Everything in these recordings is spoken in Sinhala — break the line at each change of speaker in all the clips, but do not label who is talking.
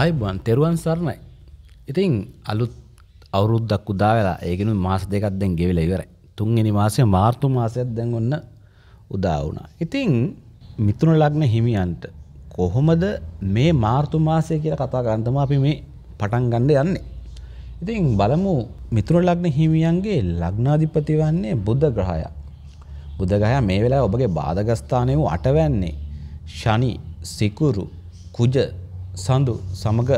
ආයබන් තෙරුවන් සරණයි ඉතින් අලුත් අවුරුද්දක් උදා වෙලා ඒකෙන මාස දෙකක් දැන් ගෙවිලා ඉවරයි තුන්වෙනි මාසය මාර්තු මාසයක් දැන් ඔන්න උදා වුණා ඉතින් මිතුන ලග්න හිමියන්ට කොහොමද මේ මාර්තු මාසය කියලා කතා කරන්න තමයි අපි මේ පටන් ගන්න යන්නේ ඉතින් බලමු මිතුන ලග්න හිමියන්ගේ ලග්නාධිපති වන්නේ බුද්ධ ග්‍රහයා බුද්ධ ග්‍රහයා මේ වෙලාවේ ඔබගේ බාධක ස්ථානයේ වටවැන්නේ ශනි සිකුරු කුජ සඳු සමග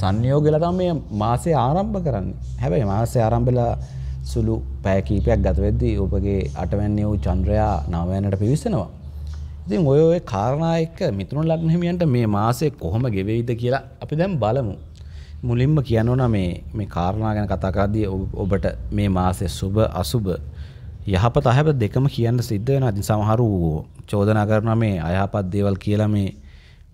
සංයෝගලතම මේ මාසේ ආරම්භ කරන්න හැබැයි මාසේ ආරම්භලා සුළු පෑකීපයක් ගතවෙද්දී ඔබගේ අටවැන්නේ වූ චන්ද්‍රයා නවයනට පිවිසෙනවා. ඉතින් ඔය ඔය කාරණයක මිතුරු ලක්නහිමියන්ට මේ මාසේ කොහොම ගෙවෙයිද කියලා අපි දැම් බලමු. මුලින්ම කියනවන මේ මේ කාරණා ගැන කතාකාදී ඔබට මේ මාසේ සුබ අසුබ යහපත අහැප දෙකම කියන්න සිද්ධ වෙන අතින් සමහරු චෝදනා කරන මේ අයහපත් දේවල් කියලා මේ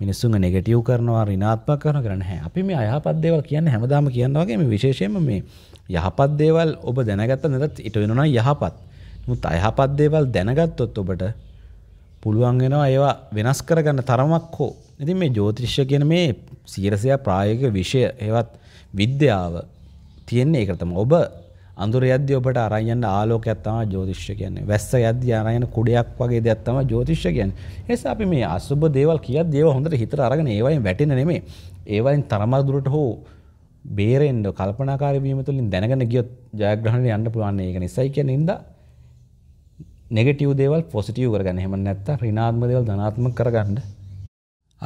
මිනිස්සුන් නෙගටව් කරනවා රිනාත්මක කරන කරන හැ අපි මේ අයහපත් දේවල් කියන්න හැමදාම කියන්නවාගේ මේ විශේෂයෙන්ම මේ යහපත් දේවල් ඔබ දැනගත්ත නැතත් ඉට වෙනවා යහපත් මුත් අයහපත් දේවල් දැනගත්තොත් ඔබට පුළුවන් වෙනවා ඒවා වෙනස් කරගන්න තරමක් හෝ ඉතින් මේ ජෝතිශ්‍ය කියන මේ සියරසයා ප්‍රායෝගික විෂය ඒවත් විද්‍යාව තියෙන්නේ ඒකට තමයි ඔබ අඳුර යද්දි ඔබට අරන් යන ආලෝකයක් තමයි ජ්‍යොතිෂ්‍ය කියන්නේ. වැස්ස යද්දි අරන් යන කුඩයක් වගේ දෙයක් තමයි ජ්‍යොතිෂ්‍ය කියන්නේ. ඒ නිසා අපි මේ අසුබ දේවල් කියද්දී ඒවා හොඳට හිතට අරගෙන ඒවයින් වැටෙන නෙමෙයි. ඒවයින් තරමක් දුරට හෝ බේරෙන්න කල්පනාකාරී වීම තුළින් දැනගෙන ගියොත් ජයග්‍රහණය යන්න පුළුවන්. ඒක නිසායි කියන්නේ ඉඳා නෙගටිව් දේවල් පොසිටිව් කරගන්න. එහෙම නැත්නම් ඍණාත්මක දේවල් ධනාත්මක කරගන්න.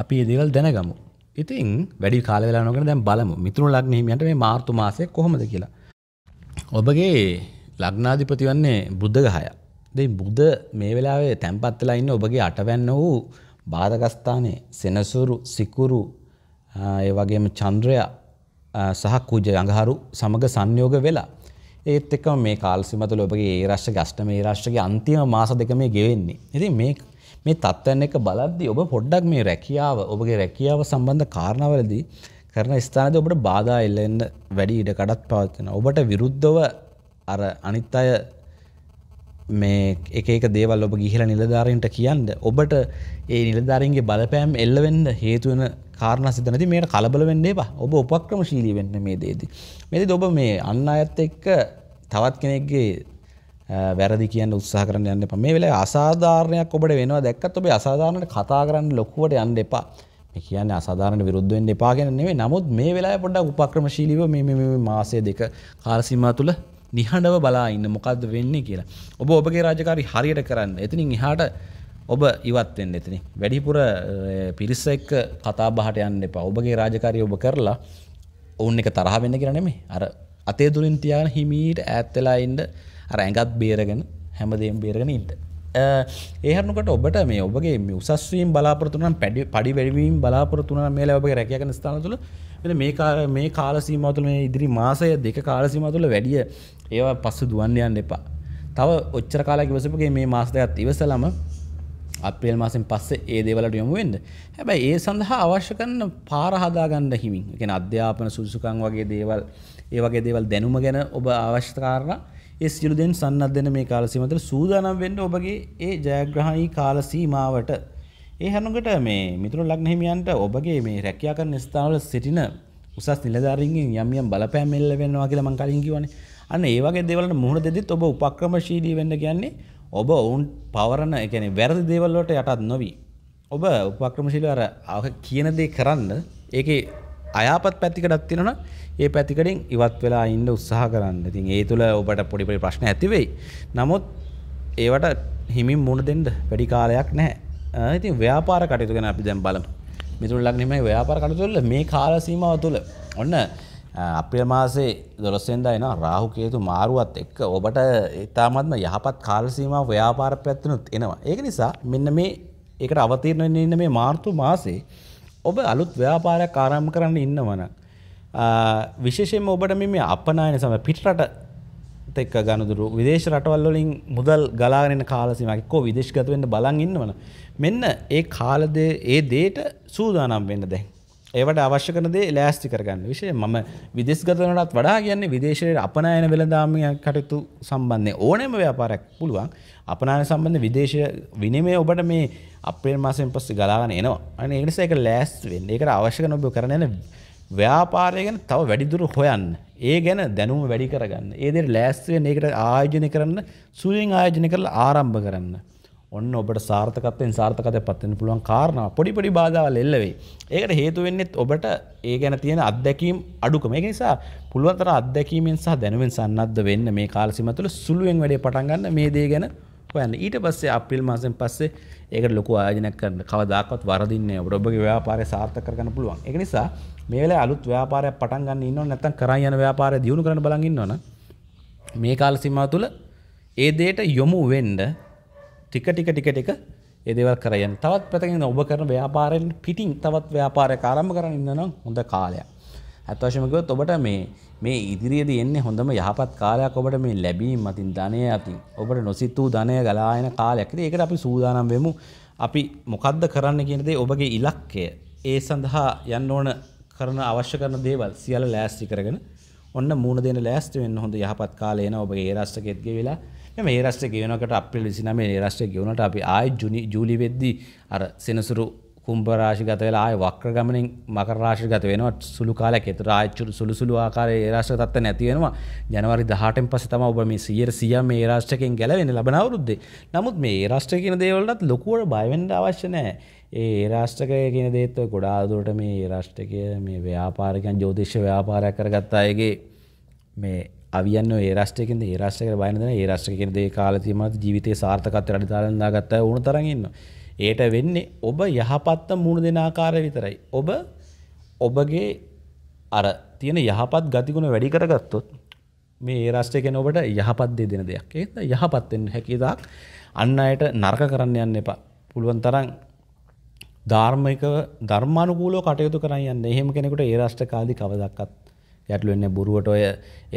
අපි මේ දේවල් දැනගමු. ඉතින් වැඩි කාල වෙලා නොගෙන දැන් බලමු. මිතුරු ලග්න හිමියන්ට මේ මාර්තු මාසයේ කොහොමද කියලා. ඔබගේ ලග්නාධිපති වන්නේ බුද්ධ ගහය. දෙයි බුද්ධ මේ වෙලාවේ තැන්පත් වෙලා ඉන්න ඔබගේ අටවැන්න වූ බාධකස්ථානයේ සෙනසුරු සිකුරු ඒ වගේම චන්ද්‍රයා සහ කුජ අඟහරු සමග සංයෝග වෙලා ඒත් එක්කම මේ කාල්සිම තුළ ඔබගේ ඒ රාශ්‍රගේ අෂ්ටමේ රාශ්‍රගේ අන්තිම මාස දෙක මේ ගෙවෙන්නේ. ඉතින් මේ මේ තත්ත්වයන් එක බලද්දී ඔබ පොඩ්ඩක් මේ රැකියාව ඔබගේ රැකියාව සම්බන්ධ කාරණාවලදී කරන ස්ථානද ඔබට බාධා එල්ලෙන්න වැඩි ඉඩ කඩක් පවත්වෙන ඔබට විරුද්ධව අර අනිත් අය මේ එක එක දේවල් ඔබ ගිහිලා නිලධාරීන්ට කියන්න ඔබට ඒ නිලධාරීන්ගේ බලපෑම් එල්ලවෙන්න හේතුවන කාරණ සිතනති මේට කලබල වෙන්නේ බා ඔබ උපක්‍රම ශීලී වෙන්න මේ දේද මෙති ඔබ මේ අන්න අයත් එක්ක තවත් කෙනෙක්ගේ වැරදි කියන්න උත්සාහ කරන්න යන්න එපා මේ වෙලා අසාධාරණයක් ඔබට වෙනවා දැක්කත් ඔබේ අසාධාරණයට කතා කරන්න ලොකුවට යන්න එපා මේ කියන්නේ අසාධාරණ විරුද්ධ වෙන්න එපා කියන නෙවෙයි. නමුත් මේ වෙලාවේ පොඩ්ඩක් උපක්‍රමශීලීව මේ මේ මාසය දෙක කාල සීමාව තුළ නිහඬව බලා ඉන්න මොකද්ද වෙන්නේ කියලා. ඔබ ඔබගේ රාජකාරි හරියට කරන්න. එතනින් එහාට ඔබ ඉවත් වෙන්න එතන. වැඩිපුර පිරිස එක්ක කතා බහට යන්න එපා. ඔබගේ රාජකාරිය ඔබ කරලා ඔවුන් එක තරහ වෙන්න කියලා නෙමෙයි. අර අතේ දුරින් තියාගෙන හිමීට ඈත් වෙලා ඉන්න අර ඇඟත් බේරගෙන හැමදේම බේරගෙන ඉන්න. ඒහරනකට ඔබට මේ ඔබගේ උසස්වීම් බලාපොරතුනම් පැඩි පඩි වැඩවීම් බලාපොරතුන මේල ඔබගේ රැකයන ස්ථාන තුළ මේ කාල සීමතුල මේ ඉදිරි මාසය දෙක කාල සීමතුල වැඩිය ඒවා පස්ස දුවන්යන්න එපා තව ඔච්චර කාලා කිවසපුගේ මේ මාසදයක් ඉවසලම අපේල් මාසෙන් පස්සේ ඒ දේවලට යොමුුවෙන්ද හැබැයි ඒ සඳහා අවශ්‍යකන්න පාරහදාගන්න හිමින් එකෙන අධ්‍යාපන සුදුසුකං වගේ දේවල් ඒ වගේ දේවල් දැනුම ගැන ඔබ අවශ්‍යකාරණ ඒ සියලු දෙන් සන්නද්ධන මේ කාල සීමාව තුළ සූදානම් වෙන්න ඔබගේ ඒ ජයග්‍රහණී කාල සීමාවට ඒ හැනකට මේ මිතුරු ලග්න හිමියන්ට ඔබගේ මේ රැකියා කරන ස්ථානවල සිටින උසස් නිලධාරීන්ගෙන් යම් යම් බලපෑම් එල්ල වෙනවා කියලා මං කලින් කිව්වනේ. අන්න ඒ වගේ දේවල්ට මුහුණ දෙද්දිත් ඔබ උපක්‍රමශීලී වෙන්න කියන්නේ ඔබ ඔවුන් පවරන ඒ කියන්නේ වැරදි දේවල් වලට යටත් නොවි. ඔබ උපක්‍රමශීලීව අර කියන දේ කරන්න ඒකේ අයාපත් පැතිකටත් තියෙනවා ඒ පැතිකටින් ඉවත් වෙලා ඉන්න උත්සාහ කරන්න. ඉතින් ඒ තුල ඔබට පොඩි පොඩි ප්‍රශ්න ඇති වෙයි. නමුත් ඒවට හිමින් මුණ දෙන්න වැඩි කාලයක් නැහැ. ඉතින් ව්‍යාපාර කටයුතු ගැන අපි දැන් බලමු. මිතුරු ලග්නෙමයි ව්‍යාපාර කටයුතු වල මේ කාල සීමාව තුල ඔන්න අප්‍රේල් මාසේ 12 වෙනිදා එන රාහු කේතු මාරුවත් එක්ක ඔබට ඊටාත්ම යහපත් කාල සීමාව ව්‍යාපාර පැත්තනොත් එනවා. ඒක නිසා මෙන්න මේ ඒකට අවතීර්ණ වෙන්න මේ මාර්තු මාසේ ඔබ අලුත් ව්‍යාපාරයක් ආරම්භ කරන්න ඉන්නවන. විශේෂයෙන්ම ඔබට මේ අපනායන සම පිටරට එක්ක ගනුදුරු විදේශ රටවල් වලින් මුදල් ගලාගෙන කාලසීමාවක් එක්කෝ විදේශගත වෙන්න බලන් ඉන්නවන. මෙන්න ඒ කාලදේ ඒ දේට සූදානම් වෙන්න දැන්. ඒවට අවශ්‍ය කරනදේ ලෑස්ති කරගන්න විශය මම විදෙස්ගතනටත් වඩා කියන්නේ විදේශයට අපනයන වෙළදාමය කටයුතු සම්බන්ධය ඕනෑම ව්‍යාපාරයක් පුළුවන් අපනාන සම්බන්ධ විදේශ විනිමේ ඔබට මේ අපේ මාසෙන් පස්සේ ගලාගෙන එනවා අන ඒනිසා එක ලෑස් වෙන්න ඒකට අවශ්‍යක නොබ කරනන ව්‍යාපාරය ගැන තව වැඩිදුර හොයන්න ඒ ගැන දැනුම වැඩි කරගන්න ඒදෙ ලෑස්වෙන් ඒකට ආයෝජනය කරන්න සුවෙන් ආයෝජනය කරලා ආරම්භ කරන්න ඔන්න ඔබට සාර්ථකත්වයෙන් සාර්ථකතය පත්වෙන පුළුවන් කාරණාව පොඩිපඩි බාධාවල් එල්ලවෙයි ඒකට හේතු වෙන්නෙත් ඔබට ඒ ගැන තියෙන අත්දැකීම් අඩුකම ඒ නිසා පුළුවන්තර අත්දැකීමෙන් සහ දැනුවෙන් සන්නද්ධ වෙන්න මේ කාලසිම තුළ සුළුවෙන් වැඩේ පටන් ගන්න මේ දේ ගැන හොයන්න ඊට පස්සේ අප්‍රිල් මාසෙන් පස්සේ ඒකට ලොකු ආයෝජනයක් කරන්න කවදාකවත් වරදින්නේ ඔබට ඔබගේ ව්‍යාපාරය සාර්ථක කරගන්න පුළුවන් ඒක නිසා මේ වෙලාවේ අලුත් ව්‍යාපාරයක් පටන් ගන්න ඉන්නව නැත්නම් කරන් යන ව්‍යාපාරය දියුණු කරන්න බලන් ඉන්නවනම් මේ කාල සීමාව තුළ ඒ දෙයට යොමු වෙන්න ටික ටික ටික ටික එදවල් කරයන් තවත් පැතගෙන ඔබ කරන ව්‍යාපාරෙන් පිටින් තවත් ව්‍යාපාරය කාරම්ම කරන්න ඉන්නනම් හොඳ කාලයක්. ඇත්වශමකවත් ඔබට මේ මේ ඉදිරියේද එන්නේ හොඳම යහපත් කාලයක් ඔබට මේ ලැබීම අතින් ධනය අතින් ඔබට නොසිත් වූ ධනය ගලායන කාලයක් ඒකට අපි සූදානම් වෙමු අපි මොකද්ද කරන්න කියනදේ ඔබගේ ඉලක්කය ඒ සඳහා යන්න ඕන කරන අවශ්‍ය කරන දේවල් සියල ලෑස්ති කරගෙන ඔන්න මූුණ දෙන ලෑස්ති වෙන්න හොඳ යහපත් කාලයන ඔබගේ ඒ රාෂ්ටකෙත්ගේ වෙලා මේ රස්ට ගවනකට අපිල් විසිනම රස්ට ගවනට අපි ආයි ජුනි ජූලි වෙද්දි අර සෙනසුරු කුම්පරාශි ගත වෙලා ආය වක්‍ර ගමනින් මකරාශි ගත වෙනවත් සුළු කාලයක් එතර ආච්චුරු සුළු සුළු ආකාරය ඒරාශ්ට තත්ව නැතිවෙනවා ජනවරි දහටෙන් පස තම ඔබ මේ සියර සියම් මේ රාශ්ටකෙන් ගැලවෙන ලබනවරුද්දේ නමුත් මේ රාශ්ට කියන දේවලටත් ලොකුවට බයවෙන්ඩ අවශ්‍ය නෑ ඒ ඒරාශ්ටකය කියන දේත්ව ගොඩාදුරට මේ ඒරාශ්ටකය මේ ව්‍යාපාරිකන් ජෝතිශ්‍ය ව්‍යාපාරයක් කරගත්තායගේ මේ අවියන්න ඒරශ්ටයකෙන් ඒරශ්ටක බයනද ඒරශ්ටකෙන් දේ කාලතිීමත් ජීවිතය සාර්ථකත් රඩිතාරන්දා ගත්ත ඕන තරගන්න. ඒට වෙන්නේ ඔබ යහපත්ත මුණ දෙනාකාර විතරයි. ඔබ ඔබගේ අර තියෙන යහපත් ගතිගුණ වැඩි කරගත්තොත් මේ ඒරශ්ටයකෙන් ඔබට යහපත් දෙ දෙන දෙයක් ඒත යහපත්තෙන් හැකිදක් අන්න අයට නර්ක කරන්න යන්න එපා පුළුවන් තරන් ධාර්මික ධර්මානුකූලෝ කටයුතු කරන්න යන්න එහෙම කෙනෙකුට ඒරශ්ට කාලි කවදක්කත් යටලුවෙන්න බොරුවට ඔය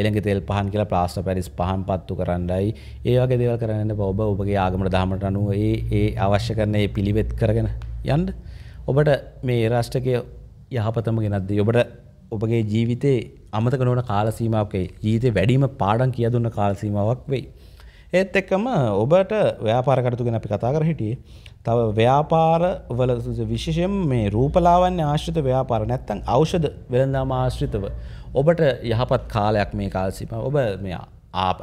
එළඟ තෙල් පහන් කියලා ප්‍රාශ්න පැරිස් පහන් පත්තු කරන්නයි ඒවගේ දෙවල් කරන්න ඔබ ඔබගේ ආගමට දහමට අනුව ඒ ඒ අවශ්‍ය කරන ඒ පිළිවෙත් කරගෙන යන්ඩ ඔබට මේ රාෂ්ටකය යහපතම ගෙනද්දී ඔබට ඔබගේ ජීවිතේ අමතක නොන කාලසීමාවකයි ජීවිතය වැඩීම පාඩන් කියදුන්න කාලසීමාවක් වෙයි. ඒත් එක්කම ඔබට ව්‍යාපාරකටතු ගැන අපි කතා කර හිටියේ තව ව්‍යාපාර වල විශෂයෙන් මේ රූපලාවන්‍ය ආශ්‍රිත ව්‍යාපාර නැත්තන් අෞෂධ වෙළඳාම ආශ්‍රිතව ඔබට යහපත් කාලයක් මේ කාල්සිම ඔබ මෙයා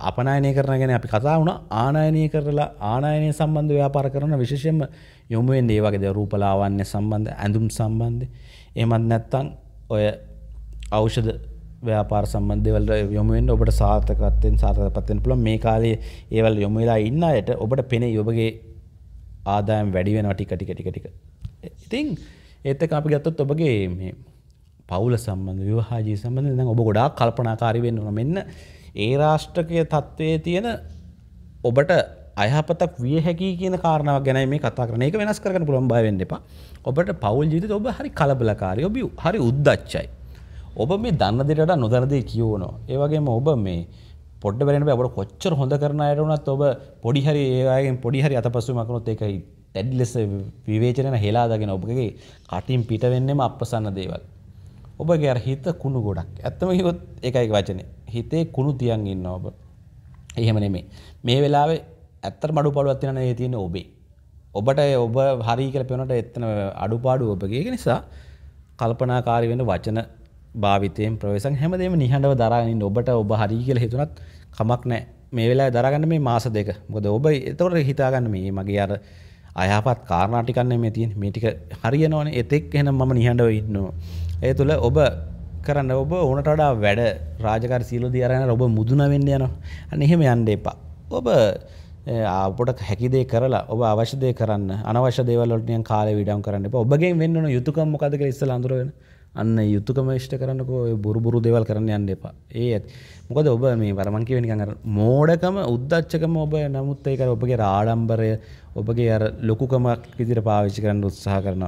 අපනයනය කරන ගැන අපි කතා වුණ ආනායනය කරලා ආනායනය සම්බන්ධ ව්‍යාපාර කරන විශෂයෙන්ම යොමුුවෙන් ඒවගේද රූපලාවන්‍ය සම්බන්ධ ඇඳුම් සම්බන්ධ එමත් නැත්තං ඔය අවෂද ව්‍යාපාර සම්බන්ධවලට යොමුෙන් ඔබට සාර්ථකත්තයෙන් සාර්ථක පත්තෙන් පුළ මේ කාලේ ඒවල් යොමුවෙලා ඉන්න යට ඔබට පෙනේ යොබගේ ආදායම් වැඩි වෙන ටික ටික ටික ටික ඉතින් ඒත් එක අපි ගත්තොත් ඔබගේ මේ පවුල සම්බන්ධ විවාහාජී සම්බඳධ දැන් ඔබ ගොඩා කල්පනාකාරි වෙන්නවා මෙන්න ඒ රාෂ්ට්‍රකය තත්ත්වය තියෙන ඔබට අයහපතක් විය හැකි කියන කාරණාව ගැන මේ කතා කරන එක වෙනස් කරන පුළන් බයවෙන්න එපා ඔබට පවල් ජීවිත ඔබ හරි කලබලකාරය ඔබ හරි උද්දච්චයි ඔබ මේ දන්න දෙට නොදරදේ කියවනවා ඒවගේම ඔබ මේ පොඩ්ඩ බැරෙන ඔබට කොච්චර හොඳ කරන අයටනත් ඔබ පොඩිහරි ඒවාගෙන් පොඩිහරි අතපසුමකනොත් එකයි තැඩි ලෙස විවේචනන හෙලාදගෙන ඔබගේ කටින් පිටවෙන්නම අපසන්න දේවල් ඔබගේ හිත කුණු ගොඩක් ඇත්තම හිවොත් එකයි වචනේ හිතේ කුණු තියන් ඉන්න ඔබ එහෙම නෙමේ මේ වෙලාවේ ඇත්තට මඩු පාඩුවක් තියෙන නේ තියෙන්නේ ඔබේ ඔබට ඔබ හරි කියලා පේනට එතන අඩුපාඩු ඔබගේ නිසා කල්පනාකාරී වෙන වචන භාවිතයෙන් ප්‍රවේශම් හැමදේම නිහඬව දරාගෙන ඉන්න ඔබට ඔබ හරි කියලා හිතුණත් කමක් නැහැ මේ වෙලාවේ දරාගන්න මේ මාස දෙක මොකද ඔබ එතකොට හිතාගන්න මේ මගේ අර අයහපත් කාරණා ටිකක් නෙමෙයි තියෙන්නේ මේ ටික හරියනවනේ එතෙක් එහෙනම් මම නිහඬව ඉන්නවා ඒ තුළ ඔබ කරන්න ඔබ ඕනට වඩා වැඩ රාජකර සීලද අරයන ඔබ මුදුන වෙන්න යන අනෙහෙම යන්ඩ එපා ඔබ අපට හැකිදේ කරලා ඔබ අවශ්‍යදය කරන්න අනවශ්‍ය දේවලටනය කාල විඩම් කරන්න ඔබගේ වෙන්න යුතුකම් මොකදක ඉස්සල අඳරුවෙන අන්න යුතුකම ෂ්ට කරන්නක බොරු බුරු දෙවල් කරන්න යන්න එපා ඒත් මොකද ඔබ මේ වරමන් කිවෙනිකඟ මෝඩකම උද්දච්චකම ඔබ නමුත් ඒකර ඔබගේ ආඩම්බරය ඔබගේ අර ලොකුකමක් විදිර පාවිච්චි කරන්න උත්සාහ කරන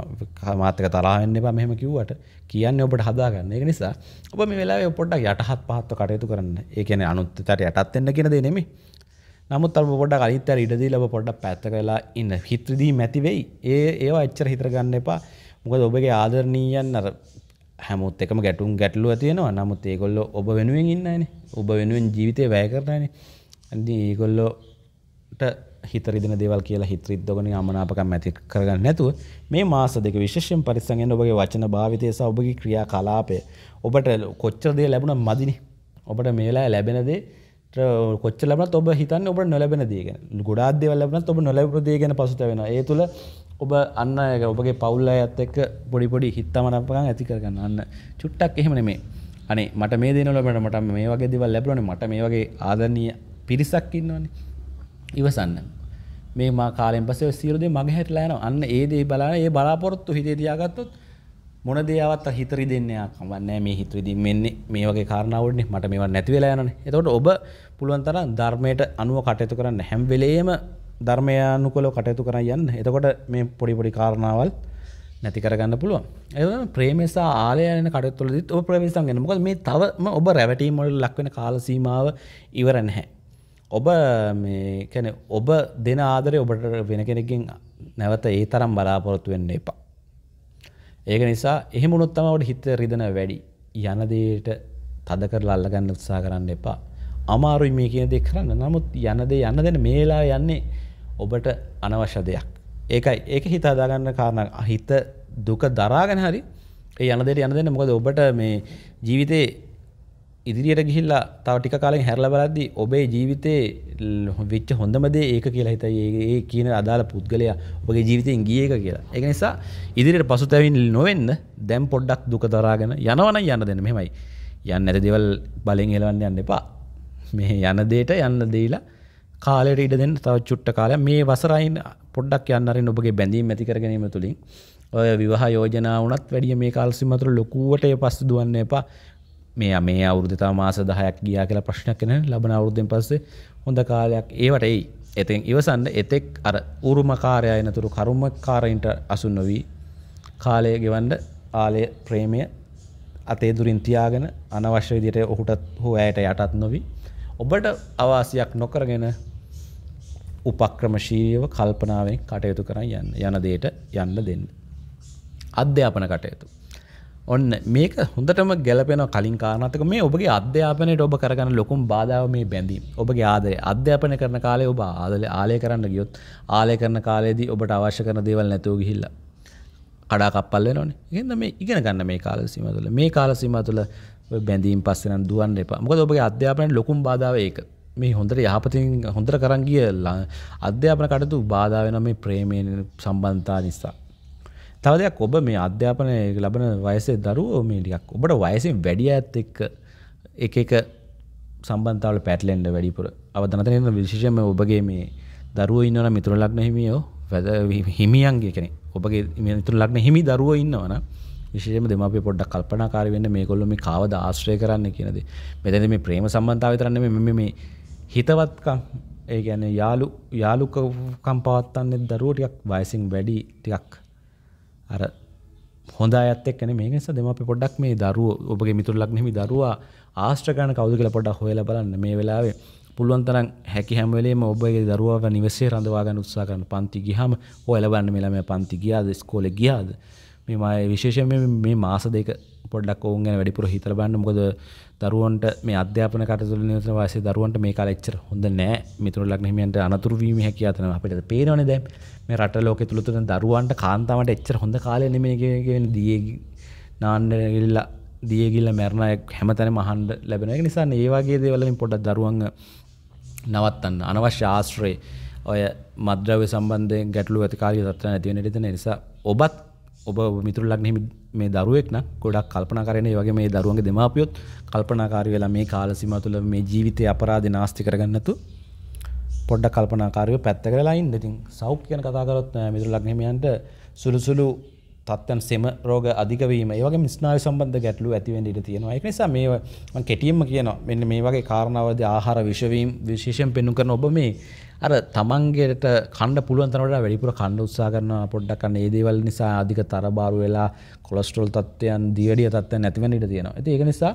මාතක තරාවෙන්න එපා මෙහම කිව්වට කියන්න ඔබට හදාගන්න ඒ නිසා ඔබ මේ වෙලා පොඩ්ඩක් යටහත් පහත්ව කටයුතු කරන්න ඒකන අනුත්තතට යටත්වෙන්න කියෙන දෙනෙමේ නමුත් අල් පොඩ අරිත්තර ඉඩදී ලබ පොඩ්ඩ පැත්ත කලා ඉන්න හිත්‍රදී මැතිවෙයි ඒ ඒවා එච්චර හිතරගන්න එපා මොකද ඔබගේ ආදරණීයන් අර හැමුත් එකම ගැටුම් ගැටලුව තියෙනවා නමුත් ඒකොල්ල ඔබ වෙනුවෙන් ඉන්නන ඔබ වෙනුවෙන් ජීවිතය වැය කරනන ඇදි ඒකොල්ලොට හිතරිදින දෙවල් කියලා හිතරිත් දොගන අමනාපකම් ඇති කරගන්න නැතුව මේ මාස දෙක විශෂෙන් පරිසගෙන් ඔබගේ වචන භාවිතය සහ ඔබගේ ක්‍රියා කලාපය ඔබට කොච්චරදේ ලැබුණ මදිනි ඔබට මේලා ලැබෙනදේ කොච්ච ලබ ඔබ හිතන්න ඔබ නොලබෙන දේගෙන ගොඩාදේවල් ලබන ඔබ නොලබ දේගෙන පසුත වෙන ඒ තුළ ඔබ අන්න එක ඔබගේ පවුල්ලා ඇත් එක්ක පොඩිපොඩි හිත්තමනපකන් ඇති කරගන්න අන්න චුට්ටක් එහෙමන මේ අනේ මට මේ දෙනලට මට මේ වගේ දෙවල් ලැබලන මට මේ වගේ ආදරණය පිරිසක් ඉන්නවන ඉවසන්න මේ මා කාලෙන් පසේ සීරුදේ මගේ හැටලෑන අන්න ඒදේ බලාන ඒ බලාපොරොත්තු හිතේ දයාගත්තොත් මොන දේවත් හිතරි දෙන්නයා කමන්නෑ මේ හිතරිදි මෙන්නේ මේ වගේ කාරණාවටනේ මට මේවා නැතිවෙලා යනන එතකොට ඔබ පුළුවන්තර ධර්මයට අනුව කටයුතු කරන්න හැම්වෙලේම ධර්මයනුකොල කටයුතු කර යන්න එතකොට මේ පොඩිපොඩි කාරණාවල් නැති කරගන්න පුළුවන් එ ප්‍රේමසා ආලයන කටතුලදත් ඔ ප්‍රමිසන්ගෙන මොක මේ තවම ඔබ රැවටීමොල් ලක්වෙන කාලසීමාව ඉවර නැහැ. ඔබ කැන ඔබ දෙන ආදරය ඔබට වෙන කෙනෙකින් නැවත ඒ තරම් බලාපොරොත්තු වෙන්න එපා. ඒක නිසා එහෙමුණොත්තමට හිත රිදන වැඩි යනදේට තද කරලා අල්ලගන්න උත්සා කරන්න එපා අමාරුයි මේ කියන දෙ කරන්න නමුත් යනද යන්න දෙන මේලා යන්නේ ඔබට අනවශ්‍ය දෙයක් ඒකයි ඒක හිතාදාගන්න කාරණ අහිත දුක දරාගෙන හරි ඒ යනදට යන දෙන්න මොකද ඔබට මේ ජීවිතේ ඉදිරියට ගිහිල්ලා තව ටික කාලෙන් හැරලා බලද්දී ඔබේ ජීවිතේ වෙච්ච හොඳම දේ ඒක කියලා හිතයි ඒ කියන අදාළ පුද්ගලයා ඔබගේ ජීවිතයෙන් ගියේ එක කියලා. ඒක නිසා ඉදිරියට පසුතැවෙන්න නොවෙන්න දැන් පොඩ්ඩක් දුක දරාගෙන යනවනම් යන්න දෙන්න මෙහෙමයි. යන්න නැති දේවල් බලෙන් එලවන්න යන්න එපා. මේ යන දේට යන්න දීලා කාලෙට ඉඩ දෙන්න තව චුට්ට කාලය මේ වසරයින් පොඩ්ඩක් යන්නරින් ඔබගේ බැඳීම් ඇති කරගනීම තුළින් ඔය විවාහ යෝජනා වනත් වැඩිය මේ කාල්සිමතුර ලොකුවට පස්ස දුවන්න එපා මේ මේ අවුරුදතා මාස දහයක් ගියා කියලා ප්‍රශ්නයක් කෙන ලබන අවුරුද්ධෙන් පස්සේ හොඳ කාලයක් ඒවට එයි එතින් ඉවසන්න එතෙක් අර උරුමකාරයනතුරු කරුමකාරයින්ට අසුන් නොවී කාලය ගෙවන්ඩ ආලය ප්‍රේමය අතේ දුරින් තියාගෙන අනවශ්‍ය විදියට ඔහුටත් හෝ ඇයට යටත් නොවී ඔබට අවාසියක් නොකරගෙන උපක්‍රමශීලීව කල්පනාවෙන් කටයුතු කරන් යන්න යන දෙයට යන්න දෙන්න. අධ්‍යාපන කටයුතු. ඔන්න මේක හොඳටම ගැලපෙන කලින් කාරණාතක මේ ඔබගේ අධ්‍යාපනයට ඔබ කරගන්න ලොකුම් බාධාව මේ බැඳීම්. ඔබගේ ආදරය අධ්‍යාපනය කරන කාලේ ඔබ ආදලේ ආලය කරන්න ගියොත් ආලය කරන කාලේදී ඔබට අවශ්‍ය කරන දේවල් නැතුව ගිහිල්ලා කඩාකප්පල් වෙනවනේ. එහෙනම් මේ ඉගෙන ගන්න මේ කාල සීමාව තුළ. මේ කාල සීමාව තුළ බැඳීම් පස්සෙන දුවන් එපා මොකද ඔබගේ අධ්‍යාපනයට ලොකුම් බාධාව ඒක මේ හොඳට යහපතින් හොඳට කරන් ගියලා අධ්‍යාපන කටයුතු බාධා වෙනවා මේ ප්‍රේමයෙන් සම්බන්ධතා නිසා. තව දෙයක් ඔබ මේ අධ්‍යාපනය ලබන වයසේ දරුවෝ මේ ටිකක් ඔබට වයසින් වැඩි අයත් එක්ක එක එක සම්බන්ධතාවල පැටලෙන්න වැඩිපුර අවධනත නිර්ම විශේෂයෙන්ම ඔබගේ මේ දරුවෝ ඉන්නවනම් මිතුරු ලග්න හිමියෝ වැද හිමියන්ගේ කෙනෙක් ඔබගේ මිතුරු ලග්න හිමි දරුවෝ ඉන්නවනම් විශේෂම දෙමාපිය පොඩ්ඩක් කල්පනාකාර වෙන්න මේගොල්ලෝ මේ කාවද ආශ්‍රය කරන්න කියන දේ. මෙතනදී මේ ප්‍රේම සම්බන්ධතාවය විතර නෙමෙයි මේ මේ හිතවත්කම් ඒ කියන්නේ යාළු යාළුකම් පවත්න්නේ දරුවෝ ටිකක් වයසින් වැඩි ටිකක් අර හොඳ අයත් එක්ක නෙමෙයි ඒ නිසා දෙමාපිය පොඩ්ඩක් මේ දරුවෝ ඔබගේ මිතුරුලක් නෙමෙයි දරුවා ආශ්‍රය කරන කවුද කියලා පොඩ්ඩක් හොයලා බලන්න මේ වෙලාවේ පුළුවන් තරම් හැකි හැම වෙලේම ඔබගේ දරුවාව නිවසේ රඳවා ගන්න උත්සාහ කරන පන්ති ගියාම ඔය ලබන්න මෙලා මේ පන්ති ගියාද ඉස්කෝලේ ගියාද මේමයි විශේෂම මේ මාස දෙක පොඩ්ඩක් ඔවුන් ගැන වැඩිපුර හිතල බන්න මොකද දරුවන්ට මේ අධ්‍යාපන කටතුල නිතන වාසේ දරුවන්ට මේ කාලච්චර හොඳ නෑ මිතුර ලක්නහිමියන්ට අනතුරුවීම හැකියාතන අපිට පේනවන දැ මේ රට ලෝක තුළතුන දරුවන්ට කාන්තාවට එච්චර හොඳ කාලන මේගෙන දියගි නාන්නගල්ලා දියගිල්ල මැරණයක් හැමතැන මහන්ඩ ලැබෙන නිසා ඒවාගේ දේවලින් පොඩක් දරුවන් නවත්තන්න අනවශ්‍ය ආශ්‍රයේ ඔය මද්‍රව්‍ය සම්බන්ධය ගැටලු ඇතිකාරය තත්වන ඇතිවෙන ෙතන නිසා ඔබත් ඔබ මිතුරලක් නෙමි මේ දරුවෙක්න ගොඩක් කල්පන කරන වගේ මේ දරුවන්ගේ දෙමාපියොත් කල්පනාකාරි වෙලා මේ කාලසිම තුළ මේ ජීවිතය අපරාධ නාස්ති කරගන්නතු පොඩ්ඩ කල්පනාකාරයෝ පැත්ත කරලා ඉන්න ඉතින් සෞඛ්‍යන කතා කරොත් මිතුරලක් නෙමියන්ට සුළුසුළු තත්ත්වයන් සෙම රෝග අධිකවීම ඒවගේ මිස්නාය සම්බන්ධ ගැටලු ඇතිවෙන් ඉට තියෙනවා එක නිසා මේ කෙටියම කියනවා මෙන්න මේ වගේ කාරණාවද ආහාර විශවීම් විශේෂයෙන් පෙන්නු කරන ඔබ මේ අර තමන්ගේට කණ්ඩ පුළුවන්තරට වැඩිපුර කණ්ඩ උත්සා කරන පොඩ්ඩක් කන්න ඒදේවල් නිසා අධික තරබාරු වෙලා කොලස්ට්‍රෝල් තත්වයන් දියඩිය තත්වයන් නැතිවෙන ඉට තියෙනවා ඇති ඒක නිසා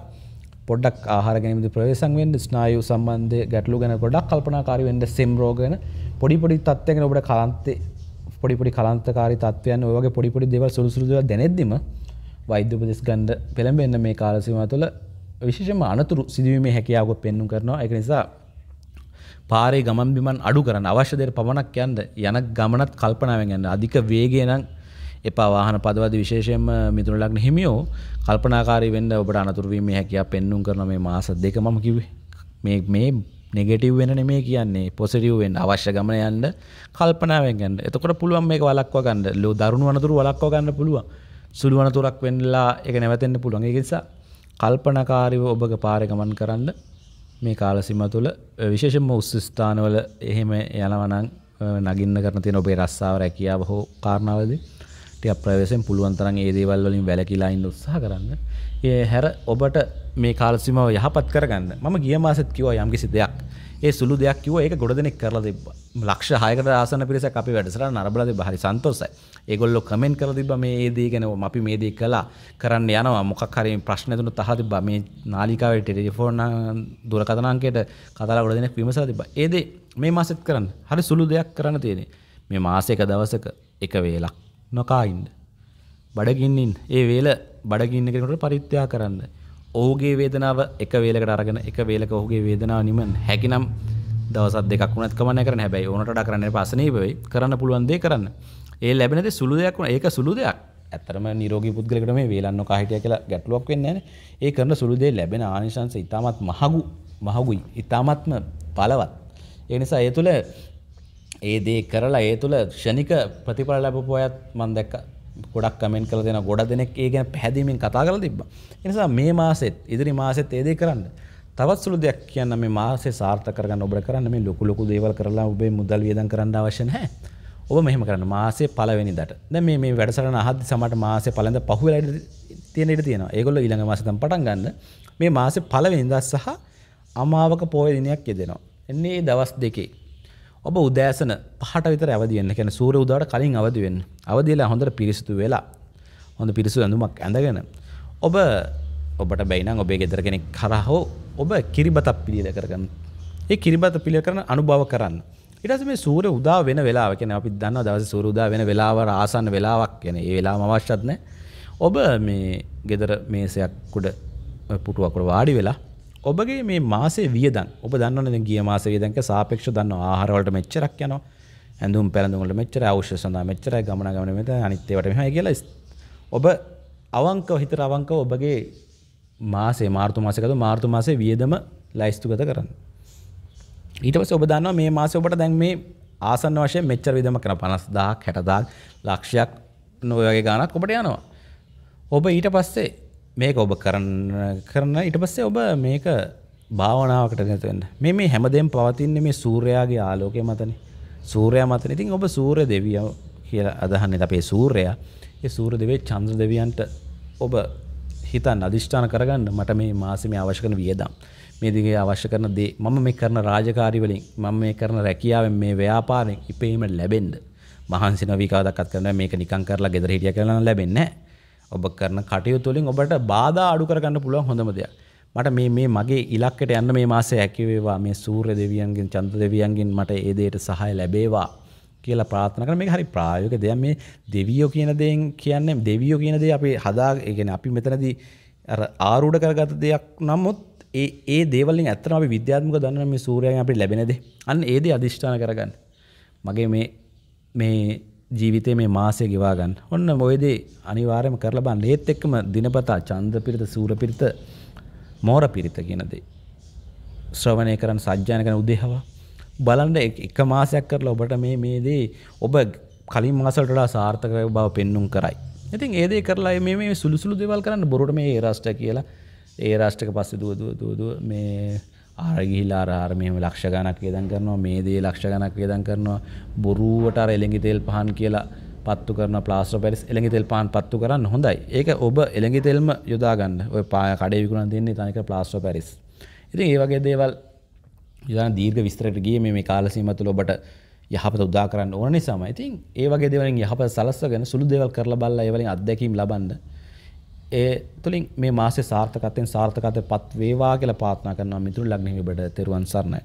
පොඩක් ආහරගැනීමද ප්‍රවේසංවෙන් ස්නායු සම්බන්ධය ගැටලු ගැන ගොඩක් කල්පනාකාරි වෙන්ඩ සෙම් රෝගන පොඩි පොඩි තත්වයගෙන ඔබට කාන්තේ පොඩිපොඩි කලන්තකාරි තත්වයන් ඔයගේ පොඩිපොඩි දෙව සුළුසුරුදව දැනෙදීම වෛද්‍යපදෙස් ගණ්ඩ පෙළඹෙන්න මේ කාලසිම තුළ විශේෂම අනතුරු සිදුවීමේ හැකියාවකොත් පෙන්නුම් කරනවා එක නිසා පාරේ ගමන් බිමන් අඩු කරන්න අවශ්‍යදයට පමණක් යන්ද යන ගමනත් කල්පනාවෙන් යන්න අධික වේගේනම් එපා වාහන පදවද විශේෂයෙන්ම මිතුරලක්න හිමියෝ කල්පනාකාරී වෙන්න ඔබට අනතුරුවීම හැකියා පෙන්නුම් කරන මේ මාස දෙක මම කිවේ මේ නෙගෙටව් වෙන නෙමේ කියන්නේ පොසිටව්ෙන් අවශ්‍ය ගමන යන්න කල්පනාවෙන් ගන්න එතකොට පුළුවන් මේ වලක්ව ගන්න ලෝ දරුණු වනතුරු වලක්ව ගන්න පුළුවන් සුළු වනතුරක් වෙන්නලා එක නැවතෙන්න්න පුළුවන් ඒනිසා කල්පනකාරිව ඔබග පාරගමන් කරන්න මේ කාලසිම තුළ විශේෂම උස්සස්ථානවල එහෙම යනවනං නගින්න කරන තියෙන ඔබේ රස්සාාව රැකියාව හෝ කාරණාවදී ටික ප්‍රවේශයෙන් පුළුවන් තරම් ඒ දේවල් වලින් වැළකීලා ඉන්න උත්සාහ කරන්න. ඒ හැර ඔබට මේ කාල සීමාව යහපත් කරගන්න. මම ගිය මාසෙත් කිව්වා යම්කිසි දෙයක්. ඒ සුළු දෙයක් කිව්වා ඒක ගොඩ දෙනෙක් කරලා තිබ්බා. ලක්ෂ 6කට ආසන්න පිරිසක් අපි වැඩසටහන නරඹලා තිබ්බා. හරි සන්තෝෂයි. ඒගොල්ලෝ කමෙන්ට් කරලා තිබ්බා මේ ඒ දේ ගැන අපි මේ දේ කළා කරන්න යනවා. මොකක් හරි ප්‍රශ්න දුන්නොත් අහලා තිබ්බා. මේ නාලිකාවේ ටෙලිෆෝන් දුරකථන අංකයට කතාලා ගොඩ දෙනෙක් විමසලා තිබ්බා. ඒ දේ මේ මාසෙත් කරන්න. හරි සුළු දෙයක් කරන්න තියෙන්නේ. මේ මාසයක දවසක එක වේලක් නොකායින්ද. බඩගින්නින් ඒ වේල බඩගින්න කෙනකට පරිත්‍යා කරන්න. ඔහුගේ වේදනාව එක වේලකට අරගෙන එක වේලක ඔහුගේ වේදනාව නිමන් හැකිනම් දවසත් දෙකක් වුණත් කමන්න කරන හැබැයි ඕනට කරන්න පසනී වෙයි කරන්න පුළුවන් දේ කරන්න. ඒ ලැබෙනද සුළු දෙයක් වුණ ඒක සුළු දෙයක්. ඇතරම නිරෝගී පුද්ගලකට මේ වේලන්න කාහිටිය කියලා ගැටලුවක් වෙන්නේ නැහැ. ඒ කරන සුළු දේ ලැබෙන ආනිශංස ඉතාමත් මහඟු මහඟුයි. ඉතාමත්ම බලවත්. ඒ නිසා ඒ තුළ ඒ දේ කරලා ඒ තුළ ෂණික ප්‍රතිඵල ලැබපු අයත් මන් දැක්ක ගොඩක් කමෙන් කළ දෙෙන ගොඩ දෙනෙක් ඒ ගැන පැහැදීමෙන් කතා කර තිබ. එනිසා මේ මාසෙත් ඉදිරි මාසෙත් ඒදේ කරන්න. තවත් සුළු දෙයක් කියන්න මේ මාසේ සාර්ථකරගන්න ඔබට කරන්න මේ ලොකු ලොකු දේවල් කරලා ඔබේ මුදල් වියදම් කරන්න අවශ්‍ය නැහැ. ඔබ මෙහෙම කරන්න මාසේ පළවෙනි දට. දැන් මේ මේ වැඩසටහන අහද්දි සමහරට මාසේ පළඳ පහුවෙලා තියෙන ඉඩ තියෙනවා. ඒගොල්ලෝ ඊළඟ මාසෙන් පටන් ගන්න මේ මාසේ පළවෙනිදා සහ අමාවක පොය දිනයක් යෙදෙනවා. එන්නේ දවස් දෙකේ ඔබ උදෑසන පහට විතර ඇවදින්න කැන සූර උදාට කලින් අවදිවෙන් අවදිලා හොඳට පිරිසිතු වෙලා හොඳ පිරිසු ඇඳුමක් ඇඳගෙන ඔබ ඔබට බැයිනම් ඔබේ ගෙදර කෙනෙක් කරහෝ ඔබ කිරිබතක් පිළිල කරගන්න ඒ කිරිබත පිළිය කරන අනුභව කරන්න ඉටස මේ සූර උදා වෙන වෙලා කෙන අපි දන්න දවස සූරුදා වෙන වෙලාවර ආසන්න වෙලාවක් ගැන ඒ වෙලා අවශ්‍යත්න ඔබ මේ ගෙදර මේසයක් කුඩ පුටුවකට වාඩි වෙලා ඔබගේ මේ මාසේ වියදන් ඔබ දන්නවනේ ගිය මාසේ වියදන්ක සාපේක්ෂව දන්නවා ආහාර වලට මෙච්චරක් යනවා ඇඳුම් පැළඳුම් වලට මෙච්චර අවශ්‍ය සඳහා මෙච්චරයි ගමන ගමන මෙත අනිත් ඒවාට මෙහෙමයි කියලා ඔබ අවංකව හිතට අවංකව ඔබගේ මාසේ මාර්තු මාසේ ගත මාර්තු මාසේ වියදම ලයිස්තුගත කරන්න ඊට පස්සේ ඔබ දන්නවා මේ මාසේ ඔබට දැන් මේ ආසන්න වශයෙන් මෙච්චර වියදම කරන 50000ක් 60000ක් ලක්ෂයක් නොවගේ ගාණක් ඔබට යනවා ඔබ ඊට පස්සේ මේක ඔබ කරන්න කරන ඉට පස්සේ ඔබ මේක භාවනාවකට නැතුවෙන්න මේ මේ හැමදෙම් පවතින්නේ මේ සූර්යාගේ ආලෝකය මතන සූරය මතන ඉතින් ඔබ සූරය දෙවිය කියලා අදහන්න අපේ සූරයා ඒ සූර දෙවේ චන්ද්‍ර දෙවියන්ට ඔබ හිතන් අධිෂ්ඨාන කරගන්න මට මේ මාසම අවශ්‍ය කරන වියදම් මේ දිගේ අවශ්‍ය කරන දේ මම මේ කරන රාජකාරි වලින් මම මේ කරන රැකියාවෙන් මේ ව්‍යාපාරෙන් ඉපීමට ලැබෙන්න මහන්සි නොවී කවදාවත් කරන්න මේක නිකන් කරලා ගෙදර හිටිය කියලා ලැබෙන්නේ නැහැ ඔබ කරන කටයුතුලින් ඔබට බාධා අඩු කරගන්න පුළුවන් හොඳම දෙයක්. මට මේ මේ මගේ ඉලක්කට යන්න මේ මාසේ හැකිවේවා මේ සූර්ය දෙවියන්ගෙන් චන්ද්‍ර දෙවියන්ගෙන් මට ඒ දෙයට සහාය ලැබේවා කියලා ප්‍රාර්ථනා කරන මේක හරි ප්‍රායෝගික දෙයක් මේ දෙවියෝ කියන දේෙන් කියන්නේ දෙවියෝ කියන දේ අපි හදා ඒ කියන්නේ අපි මෙතනදී අර ආරූඪ කරගත දෙයක් නමුත් ඒ ඒ දේවලින් ඇත්තටම අපි විද්‍යාත්මකව දන්නවා මේ සූර්යයන් අපිට ලැබෙන දේ. අන්න ඒ දේ අදිෂ්ඨාන කරගන්න. මගේ මේ මේ ජීවිතේ මේ මාසය ගෙවා ගන්න. ඔන්න ඔය දේ අනිවාර්යයෙන්ම කරලා බලන්න. ඒත් එක්කම දිනපතා චන්ද්‍ර පිරිත, සූර්ය පිරිත, මෝර පිරිත කියන දේ ශ්‍රවණය කරන සජ්ජාන කරන උදේහව බලන්න එක මාසයක් කරලා ඔබට මේ මේ දේ ඔබ කලින් මාසවලට වඩා සාර්ථක බව පෙන්눔 කරයි. ඉතින් ඒ දේ කරලා මේ මේ සුළු සුළු දේවල් කරන්න බොරුවට මේ ඒ රාෂ්ට්‍ර කියලා ඒ රාෂ්ට්‍රක පස්සේ දුව දුව දුව දුව මේ ආරගිහිලා ආරාර මෙහෙම ලක්ෂ ගණක් වේදන් කරනවා මේ දේ ලක්ෂ ගණක් වේදන් කරනවා බොරුවට අර එළඟි තෙල් පහන් කියලා පත්තු කරන ප්ලාස්ටර් පැරිස් එළඟි තෙල් පහන් පත්තු කරන්න හොඳයි. ඒක ඔබ එළඟි තෙල්ම යොදා ගන්න. ඔය කඩේ විකුණන දෙන්නේ තනික ප්ලාස්ටර් පැරිස්. ඉතින් ඒ වගේ දේවල් යන දීර්ඝ විස්තරයට ගියේ මේ මේ කාල සීමාව තුළ ඔබට යහපත උදා කරන්න ඕන නිසාම. ඉතින් ඒ වගේ දේවල් යහපත සලස්වගෙන සුළු දේවල් කරලා බලලා ඒ වලින් අත්දැකීම් ලබන්න ඒ තුළින් මේ මාසේ සාර්ථකත්වයෙන් සාර්ථකත්වයට පත් වේවා කියලා ප්‍රාර්ථනා කරනවා මිතුරු ලග්නෙහිබට තෙරුවන් සරණයි